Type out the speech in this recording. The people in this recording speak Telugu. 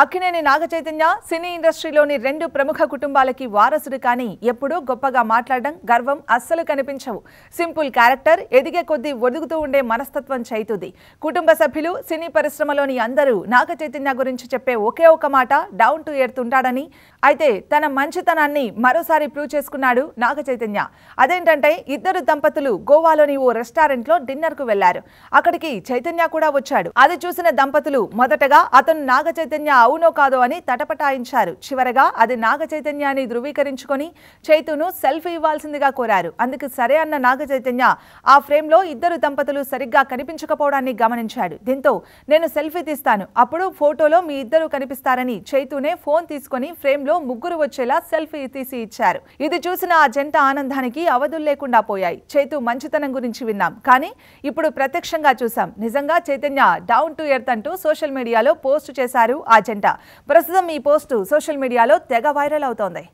అక్కినేని నాగచైతన్య సినీ ఇండస్ట్రీలోని రెండు ప్రముఖ కుటుంబాలకి వారసుడు కానీ ఎప్పుడూ గొప్పగా మాట్లాడడం గర్వం అస్సలు కనిపించవు సింపుల్ క్యారెక్టర్ ఎదిగే కొద్దీ ఒదుగుతూ ఉండే మనస్తత్వం చైతుంది కుటుంబ సభ్యులు సినీ పరిశ్రమలోని అందరూ నాగచైతన్య గురించి చెప్పే ఒకే ఒక మాట డౌన్ టు ఎర్త్ ఉంటాడని అయితే తన మంచితనాన్ని మరోసారి ప్రూవ్ చేసుకున్నాడు నాగచైతన్య అదేంటంటే ఇద్దరు దంపతులు గోవాలోని ఓ రెస్టారెంట్లో డిన్నర్కు వెళ్లారు అక్కడికి చైతన్య కూడా వచ్చాడు అది చూసిన దంపతులు మొదటగా అతను నాగచైతన్య అవునో కాదో అని తటపటాయించారు చివరగా అది నాగ చైతన్యాన్ని ధృవీకరించుకొని చైతును సెల్ఫీ ఇవ్వాల్సిందిగా కోరారు అందుకు సరే అన్న నాగ చైతన్య ఆ ఫ్రేమ్లో ఇద్దరు దంపతులు సరిగ్గా కనిపించకపోవడాన్ని గమనించాడు దీంతో నేను సెల్ఫీ తీస్తాను అప్పుడు ఫోటోలో మీ ఇద్దరు కనిపిస్తారని చైతునే ఫోన్ తీసుకొని ఫ్రేమ్లో ముగ్గురు వచ్చేలా సెల్ఫీ తీసి ఇచ్చారు ఇది చూసిన ఆ జంట ఆనందానికి అవధులు లేకుండా పోయాయి చైతు మంచితనం గురించి విన్నాం కానీ ఇప్పుడు ప్రత్యక్షంగా చూసాం నిజంగా చైతన్య డౌన్ టు ఎర్త్ అంటూ సోషల్ మీడియాలో పోస్ట్ చేశారు ఆ అజెండా ప్రస్తుతం ఈ పోస్టు సోషల్ మీడియాలో తెగ వైరల్ అవుతోంది